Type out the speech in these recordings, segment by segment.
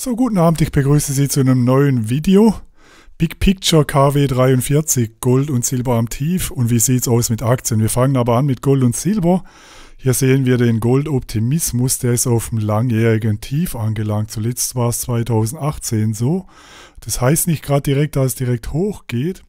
So, guten Abend, ich begrüße Sie zu einem neuen Video. Big Picture KW43, Gold und Silber am Tief und wie sieht es aus mit Aktien? Wir fangen aber an mit Gold und Silber. Hier sehen wir den Goldoptimismus, der ist auf dem langjährigen Tief angelangt. Zuletzt war es 2018 so. Das heißt nicht gerade direkt, dass es direkt hochgeht,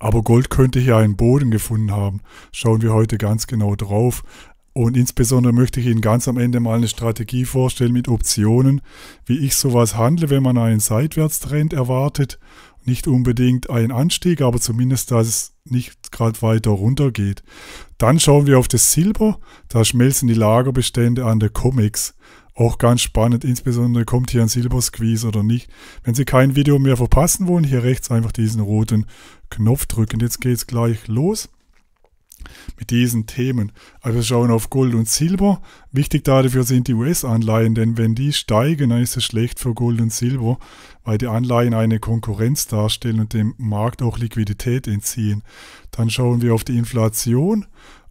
aber Gold könnte hier einen Boden gefunden haben. Schauen wir heute ganz genau drauf. Und insbesondere möchte ich Ihnen ganz am Ende mal eine Strategie vorstellen mit Optionen, wie ich sowas handle, wenn man einen Seitwärtstrend erwartet. Nicht unbedingt einen Anstieg, aber zumindest, dass es nicht gerade weiter runter geht. Dann schauen wir auf das Silber. Da schmelzen die Lagerbestände an der Comics. Auch ganz spannend, insbesondere kommt hier ein Silbersqueeze oder nicht. Wenn Sie kein Video mehr verpassen wollen, hier rechts einfach diesen roten Knopf drücken. Jetzt geht es gleich los mit diesen Themen. Aber also wir schauen auf Gold und Silber. Wichtig dafür sind die US-Anleihen, denn wenn die steigen, dann ist es schlecht für Gold und Silber, weil die Anleihen eine Konkurrenz darstellen und dem Markt auch Liquidität entziehen. Dann schauen wir auf die Inflation,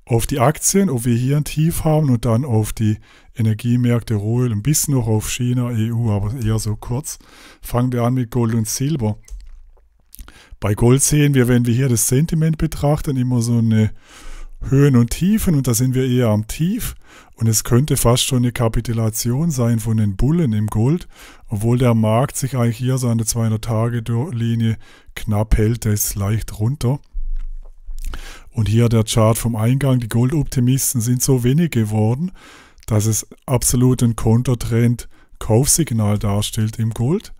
auf die Aktien, ob wir hier ein Tief haben und dann auf die Energiemärkte, Ruhe, ein bisschen noch auf China, EU, aber eher so kurz. Fangen wir an mit Gold und Silber bei Gold sehen wir, wenn wir hier das Sentiment betrachten, immer so eine Höhen und Tiefen und da sind wir eher am Tief und es könnte fast schon eine Kapitulation sein von den Bullen im Gold, obwohl der Markt sich eigentlich hier so an der 200-Tage-Linie knapp hält, der ist leicht runter. Und hier der Chart vom Eingang, die Goldoptimisten sind so wenig geworden, dass es absolut einen Kontertrend Kaufsignal darstellt im Gold.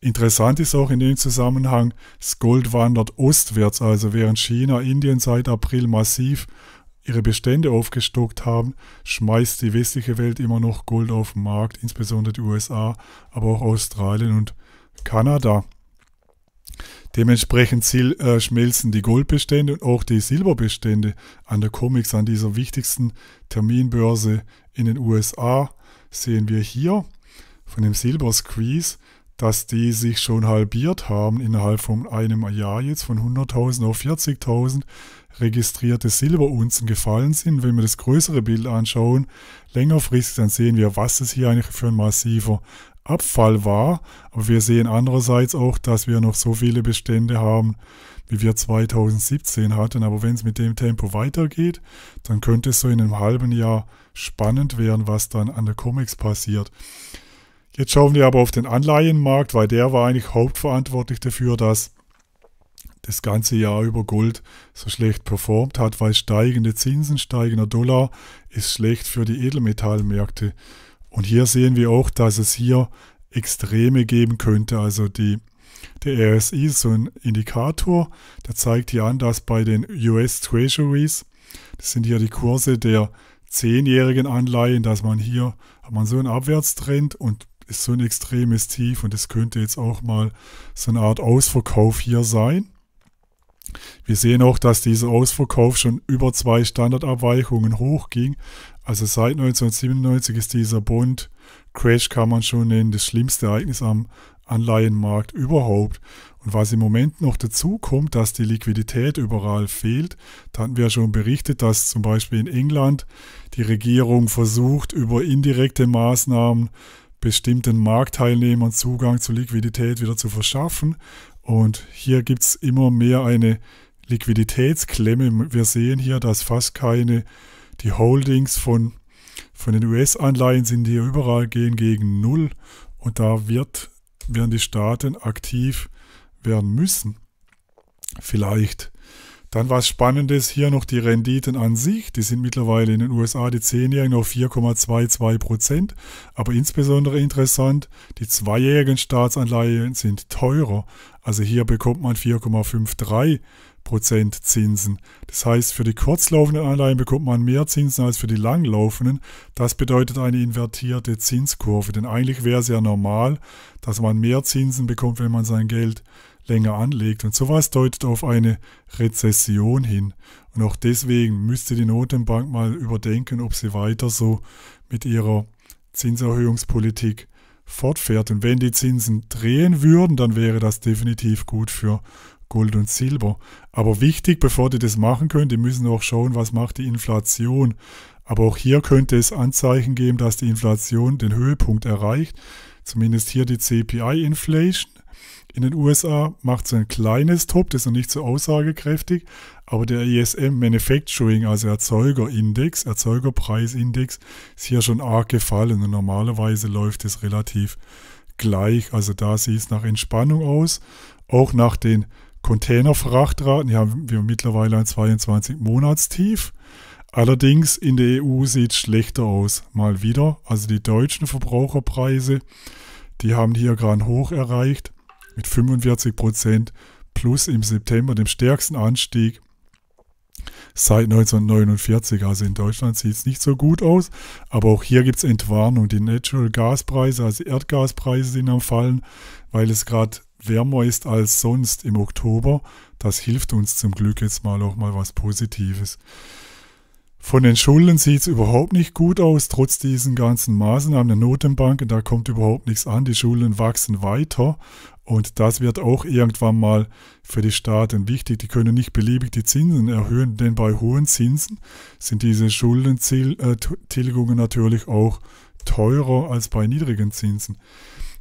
Interessant ist auch in dem Zusammenhang, das Gold wandert ostwärts, also während China, Indien seit April massiv ihre Bestände aufgestockt haben, schmeißt die westliche Welt immer noch Gold auf den Markt, insbesondere die USA, aber auch Australien und Kanada. Dementsprechend äh, schmelzen die Goldbestände und auch die Silberbestände an der Comics, an dieser wichtigsten Terminbörse in den USA, sehen wir hier von dem Silber Squeeze dass die sich schon halbiert haben innerhalb von einem Jahr jetzt von 100.000 auf 40.000 registrierte Silberunzen gefallen sind. Wenn wir das größere Bild anschauen, längerfristig, dann sehen wir, was es hier eigentlich für ein massiver Abfall war. Aber wir sehen andererseits auch, dass wir noch so viele Bestände haben, wie wir 2017 hatten. Aber wenn es mit dem Tempo weitergeht, dann könnte es so in einem halben Jahr spannend werden, was dann an der Comics passiert. Jetzt schauen wir aber auf den Anleihenmarkt, weil der war eigentlich hauptverantwortlich dafür, dass das ganze Jahr über Gold so schlecht performt hat, weil steigende Zinsen, steigender Dollar ist schlecht für die Edelmetallmärkte. Und hier sehen wir auch, dass es hier Extreme geben könnte. Also die, der RSI ist so ein Indikator, der zeigt hier an, dass bei den US Treasuries, das sind hier die Kurse der zehnjährigen Anleihen, dass man hier hat man so einen Abwärtstrend und ist so ein extremes Tief und es könnte jetzt auch mal so eine Art Ausverkauf hier sein. Wir sehen auch, dass dieser Ausverkauf schon über zwei Standardabweichungen hochging. Also seit 1997 ist dieser Bond Crash kann man schon nennen, das schlimmste Ereignis am Anleihenmarkt überhaupt. Und was im Moment noch dazu kommt, dass die Liquidität überall fehlt, da hatten wir ja schon berichtet, dass zum Beispiel in England die Regierung versucht, über indirekte Maßnahmen bestimmten Marktteilnehmern Zugang zu Liquidität wieder zu verschaffen. Und hier gibt es immer mehr eine Liquiditätsklemme. Wir sehen hier, dass fast keine, die Holdings von, von den US-Anleihen sind hier überall gehen gegen Null. Und da wird, werden die Staaten aktiv werden müssen. Vielleicht dann was Spannendes hier noch die Renditen an sich. Die sind mittlerweile in den USA, die 10-Jährigen, auf 4,22 Prozent. Aber insbesondere interessant, die zweijährigen Staatsanleihen sind teurer. Also hier bekommt man 4,53 Prozent Zinsen. Das heißt, für die kurzlaufenden Anleihen bekommt man mehr Zinsen als für die langlaufenden. Das bedeutet eine invertierte Zinskurve. Denn eigentlich wäre es ja normal, dass man mehr Zinsen bekommt, wenn man sein Geld länger anlegt. Und sowas deutet auf eine Rezession hin. Und auch deswegen müsste die Notenbank mal überdenken, ob sie weiter so mit ihrer Zinserhöhungspolitik fortfährt. Und wenn die Zinsen drehen würden, dann wäre das definitiv gut für Gold und Silber. Aber wichtig, bevor die das machen können, die müssen auch schauen, was macht die Inflation. Aber auch hier könnte es Anzeichen geben, dass die Inflation den Höhepunkt erreicht. Zumindest hier die CPI-Inflation. In den USA macht so ein kleines Top, das ist noch nicht so aussagekräftig, aber der ISM Manufacturing, also Erzeugerindex, Erzeugerpreisindex, ist hier schon arg gefallen und normalerweise läuft es relativ gleich. Also da sieht es nach Entspannung aus, auch nach den Containerfrachtraten. Hier haben wir mittlerweile ein 22-Monatstief. Allerdings in der EU sieht es schlechter aus, mal wieder. Also die deutschen Verbraucherpreise, die haben hier gerade ein Hoch erreicht mit 45 Prozent plus im September, dem stärksten Anstieg seit 1949. Also in Deutschland sieht es nicht so gut aus, aber auch hier gibt es Entwarnung. Die Natural Gaspreise, also Erdgaspreise sind am Fallen, weil es gerade wärmer ist als sonst im Oktober. Das hilft uns zum Glück jetzt mal auch mal was Positives. Von den Schulden sieht es überhaupt nicht gut aus, trotz diesen ganzen Maßnahmen der Notenbanken. Da kommt überhaupt nichts an. Die Schulden wachsen weiter, und das wird auch irgendwann mal für die Staaten wichtig. Die können nicht beliebig die Zinsen erhöhen, denn bei hohen Zinsen sind diese Schuldentilgungen äh, natürlich auch teurer als bei niedrigen Zinsen.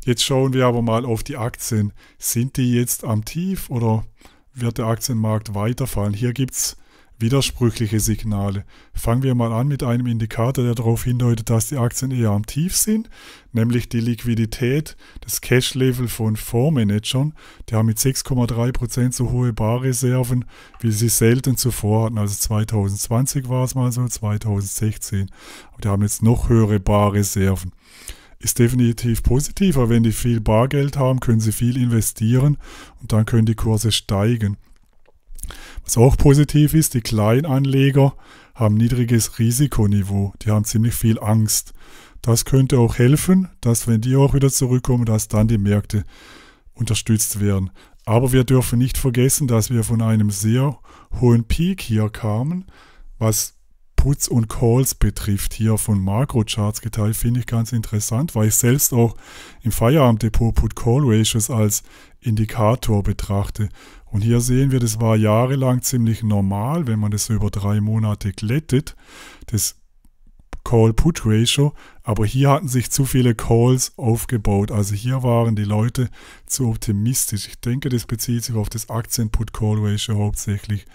Jetzt schauen wir aber mal auf die Aktien. Sind die jetzt am Tief oder wird der Aktienmarkt weiterfallen? Hier gibt es widersprüchliche Signale. Fangen wir mal an mit einem Indikator, der darauf hindeutet, dass die Aktien eher am Tief sind, nämlich die Liquidität, das Cash-Level von Fondsmanagern. Die haben mit 6,3% so hohe Barreserven, wie sie selten zuvor hatten. Also 2020 war es mal so, 2016. Aber die haben jetzt noch höhere Barreserven ist definitiv positiver. Wenn die viel Bargeld haben, können sie viel investieren und dann können die Kurse steigen. Was auch positiv ist, die Kleinanleger haben niedriges Risikoniveau, die haben ziemlich viel Angst. Das könnte auch helfen, dass wenn die auch wieder zurückkommen, dass dann die Märkte unterstützt werden. Aber wir dürfen nicht vergessen, dass wir von einem sehr hohen Peak hier kamen, was Puts und Calls betrifft, hier von Makrocharts geteilt, finde ich ganz interessant, weil ich selbst auch im Feierabend-Depot Put-Call-Ratios als Indikator betrachte. Und hier sehen wir, das war jahrelang ziemlich normal, wenn man das so über drei Monate glättet, das Call-Put-Ratio. Aber hier hatten sich zu viele Calls aufgebaut. Also hier waren die Leute zu optimistisch. Ich denke, das bezieht sich auf das Aktien-Put-Call-Ratio hauptsächlich.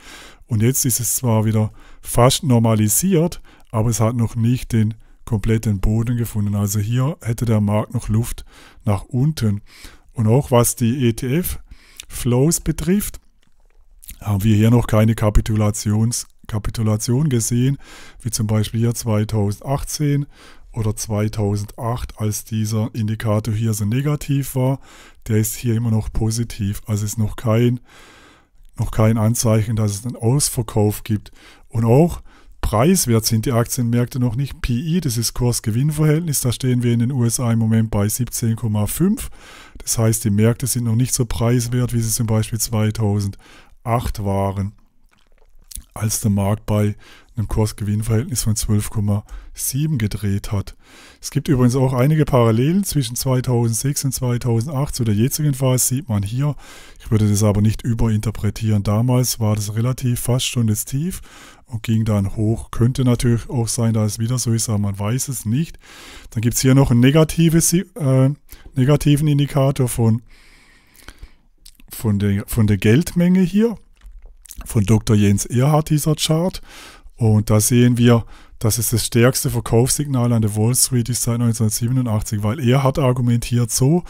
Und jetzt ist es zwar wieder fast normalisiert, aber es hat noch nicht den kompletten Boden gefunden. Also hier hätte der Markt noch Luft nach unten. Und auch was die ETF- Flows betrifft, haben wir hier noch keine Kapitulations Kapitulation gesehen, wie zum Beispiel hier 2018 oder 2008, als dieser Indikator hier so negativ war. Der ist hier immer noch positiv, also ist noch kein, noch kein Anzeichen, dass es einen Ausverkauf gibt. Und auch preiswert sind die Aktienmärkte noch nicht. PI, das ist Kurs-Gewinn-Verhältnis, da stehen wir in den USA im Moment bei 17,5. Das heißt, die Märkte sind noch nicht so preiswert, wie sie zum Beispiel 2008 waren als der Markt bei einem Kursgewinnverhältnis von 12,7 gedreht hat. Es gibt übrigens auch einige Parallelen zwischen 2006 und 2008 zu der jetzigen Phase, sieht man hier. Ich würde das aber nicht überinterpretieren. Damals war das relativ fast schon das Tief und ging dann hoch. Könnte natürlich auch sein, dass es wieder so ist, aber man weiß es nicht. Dann gibt es hier noch einen äh, negativen Indikator von, von, der, von der Geldmenge hier von Dr. Jens Erhard, dieser Chart. Und da sehen wir, dass es das stärkste Verkaufssignal an der Wall Street ist seit 1987, weil er hat argumentiert so,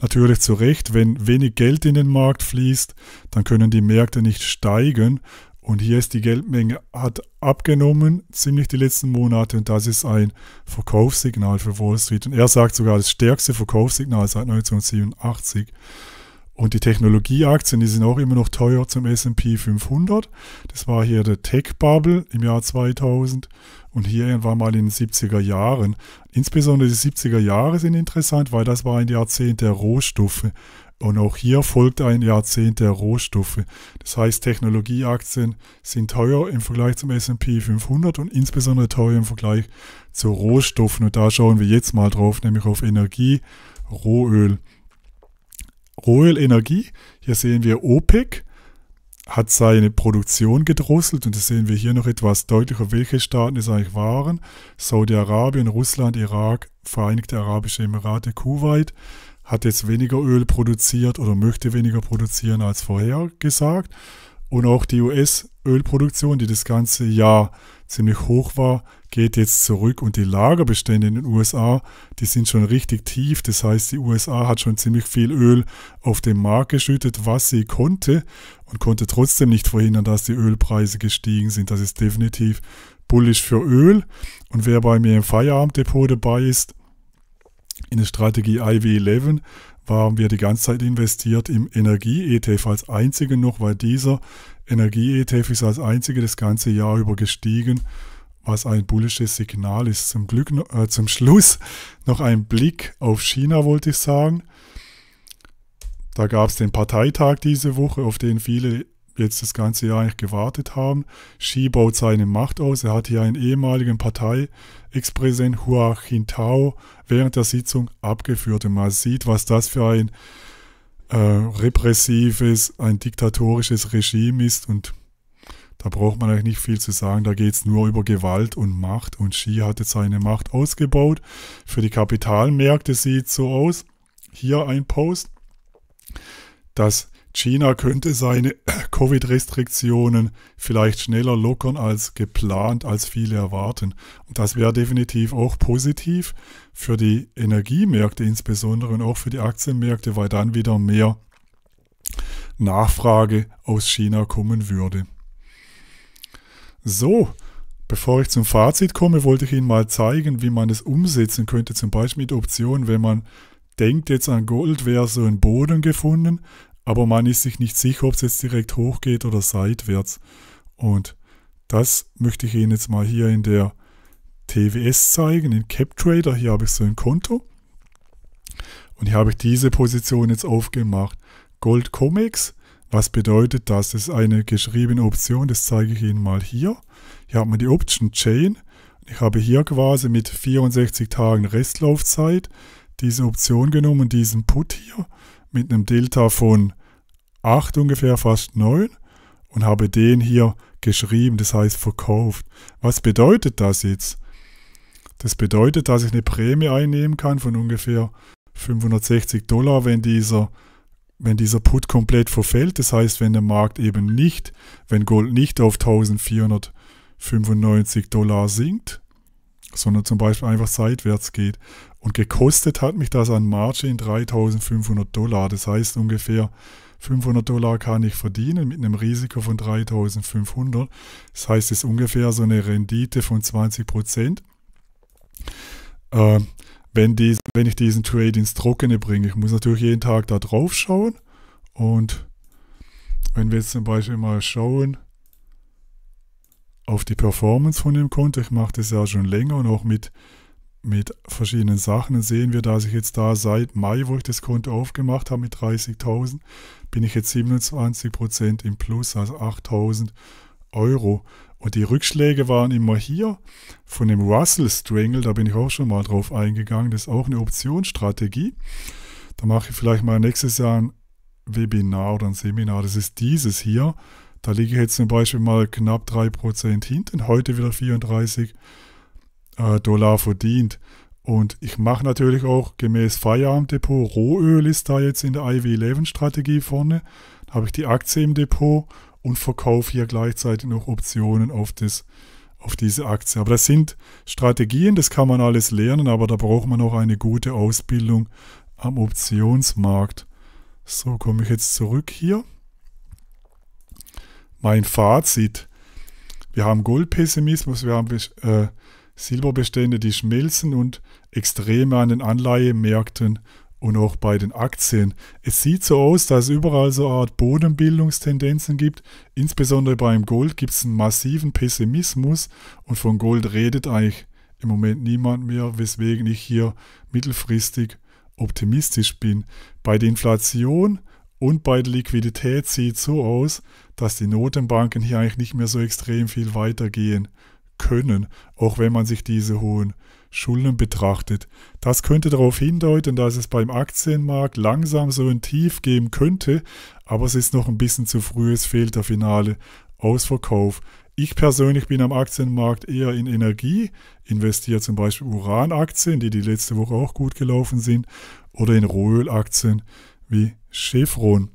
natürlich zu Recht, wenn wenig Geld in den Markt fließt, dann können die Märkte nicht steigen. Und hier ist die Geldmenge hat abgenommen, ziemlich die letzten Monate. Und das ist ein Verkaufssignal für Wall Street. Und er sagt sogar das stärkste Verkaufssignal seit 1987. Und die Technologieaktien, die sind auch immer noch teuer zum SP 500. Das war hier der Tech-Bubble im Jahr 2000 und hier irgendwann mal in den 70er Jahren. Insbesondere die 70er Jahre sind interessant, weil das war ein Jahrzehnt der Rohstoffe. Und auch hier folgt ein Jahrzehnt der Rohstoffe. Das heißt, Technologieaktien sind teuer im Vergleich zum SP 500 und insbesondere teuer im Vergleich zu Rohstoffen. Und da schauen wir jetzt mal drauf, nämlich auf Energie, Rohöl. Rohöl Hier sehen wir OPEC hat seine Produktion gedrosselt und das sehen wir hier noch etwas deutlicher, welche Staaten es eigentlich waren. Saudi-Arabien, Russland, Irak, Vereinigte Arabische Emirate, Kuwait hat jetzt weniger Öl produziert oder möchte weniger produzieren als vorher gesagt. Und auch die US-Ölproduktion, die das ganze Jahr ziemlich hoch war, geht jetzt zurück. Und die Lagerbestände in den USA, die sind schon richtig tief. Das heißt, die USA hat schon ziemlich viel Öl auf den Markt geschüttet, was sie konnte. Und konnte trotzdem nicht verhindern, dass die Ölpreise gestiegen sind. Das ist definitiv bullish für Öl. Und wer bei mir im Feierabenddepot dabei ist, in der Strategie IV11, waren wir die ganze Zeit investiert im Energie-ETF als einzigen noch, weil dieser Energie-ETF ist als einzige das ganze Jahr über gestiegen, was ein bullisches Signal ist. Zum, Glück, äh, zum Schluss noch ein Blick auf China, wollte ich sagen. Da gab es den Parteitag diese Woche, auf den viele jetzt das ganze Jahr eigentlich gewartet haben. Xi baut seine Macht aus. Er hat hier einen ehemaligen Partei-Ex-Präsident Hua Jintao während der Sitzung abgeführt. Und man sieht, was das für ein äh, repressives, ein diktatorisches Regime ist. Und da braucht man eigentlich nicht viel zu sagen. Da geht es nur über Gewalt und Macht. Und Xi hatte seine Macht ausgebaut. Für die Kapitalmärkte sieht es so aus. Hier ein Post, dass China könnte seine Covid-Restriktionen vielleicht schneller lockern als geplant, als viele erwarten. Und das wäre definitiv auch positiv für die Energiemärkte insbesondere und auch für die Aktienmärkte, weil dann wieder mehr Nachfrage aus China kommen würde. So, Bevor ich zum Fazit komme, wollte ich Ihnen mal zeigen, wie man es umsetzen könnte, zum Beispiel mit Optionen, wenn man denkt, jetzt an Gold wäre so ein Boden gefunden, aber man ist sich nicht sicher, ob es jetzt direkt hochgeht oder seitwärts. Und das möchte ich Ihnen jetzt mal hier in der TWS zeigen, in CapTrader. Hier habe ich so ein Konto. Und hier habe ich diese Position jetzt aufgemacht. Gold Comex. Was bedeutet das? Das ist eine geschriebene Option. Das zeige ich Ihnen mal hier. Hier hat man die Option Chain. Ich habe hier quasi mit 64 Tagen Restlaufzeit diese Option genommen, diesen Put hier mit einem Delta von 8 ungefähr, fast 9 und habe den hier geschrieben, das heißt verkauft. Was bedeutet das jetzt? Das bedeutet, dass ich eine Prämie einnehmen kann von ungefähr 560 Dollar, wenn dieser, wenn dieser Put komplett verfällt. Das heißt, wenn der Markt eben nicht, wenn Gold nicht auf 1495 Dollar sinkt, sondern zum Beispiel einfach seitwärts geht. Und gekostet hat mich das an Margin 3500 Dollar. Das heißt ungefähr 500 Dollar kann ich verdienen mit einem Risiko von 3500. Das heißt, es ist ungefähr so eine Rendite von 20 Prozent. Äh, wenn, wenn ich diesen Trade ins Trockene bringe, ich muss natürlich jeden Tag da drauf schauen. Und wenn wir jetzt zum Beispiel mal schauen, auf die Performance von dem Konto. Ich mache das ja schon länger und auch mit mit verschiedenen Sachen. Dann sehen wir, dass ich jetzt da seit Mai, wo ich das Konto aufgemacht habe mit 30.000, bin ich jetzt 27% im Plus, also 8.000 Euro. Und die Rückschläge waren immer hier von dem Russell Strangle, da bin ich auch schon mal drauf eingegangen. Das ist auch eine Optionsstrategie. Da mache ich vielleicht mal nächstes Jahr ein Webinar oder ein Seminar. Das ist dieses hier. Da liege ich jetzt zum Beispiel mal knapp 3% hinten, heute wieder 34% äh, Dollar verdient. Und ich mache natürlich auch gemäß Feierabenddepot, Rohöl ist da jetzt in der IV11-Strategie vorne, Da habe ich die Aktie im Depot und verkaufe hier gleichzeitig noch Optionen auf, das, auf diese Aktie. Aber das sind Strategien, das kann man alles lernen, aber da braucht man auch eine gute Ausbildung am Optionsmarkt. So komme ich jetzt zurück hier. Mein Fazit. Wir haben Goldpessimismus, wir haben äh, Silberbestände, die schmelzen und extreme an den Anleihemärkten und auch bei den Aktien. Es sieht so aus, dass es überall so eine Art Bodenbildungstendenzen gibt. Insbesondere beim Gold gibt es einen massiven Pessimismus und von Gold redet eigentlich im Moment niemand mehr, weswegen ich hier mittelfristig optimistisch bin. Bei der Inflation und bei der Liquidität sieht es so aus, dass die Notenbanken hier eigentlich nicht mehr so extrem viel weitergehen können, auch wenn man sich diese hohen Schulden betrachtet. Das könnte darauf hindeuten, dass es beim Aktienmarkt langsam so ein Tief geben könnte, aber es ist noch ein bisschen zu früh, es fehlt der finale Ausverkauf. Ich persönlich bin am Aktienmarkt eher in Energie, investiere zum Beispiel Uranaktien, die die letzte Woche auch gut gelaufen sind, oder in Rohölaktien wie Chevron.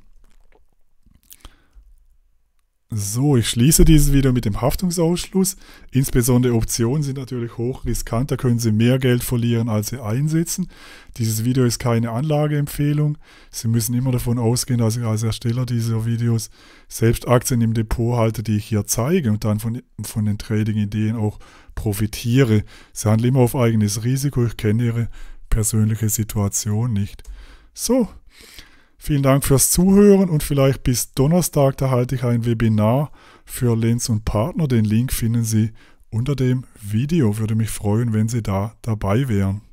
So, ich schließe dieses Video mit dem Haftungsausschluss. Insbesondere Optionen sind natürlich hoch riskant, da können Sie mehr Geld verlieren, als Sie einsetzen. Dieses Video ist keine Anlageempfehlung. Sie müssen immer davon ausgehen, dass ich als Ersteller dieser Videos selbst Aktien im Depot halte, die ich hier zeige und dann von, von den Trading-Ideen auch profitiere. Sie handeln immer auf eigenes Risiko. Ich kenne Ihre persönliche Situation nicht. So, Vielen Dank fürs Zuhören und vielleicht bis Donnerstag, da halte ich ein Webinar für Lenz und Partner. Den Link finden Sie unter dem Video. Würde mich freuen, wenn Sie da dabei wären.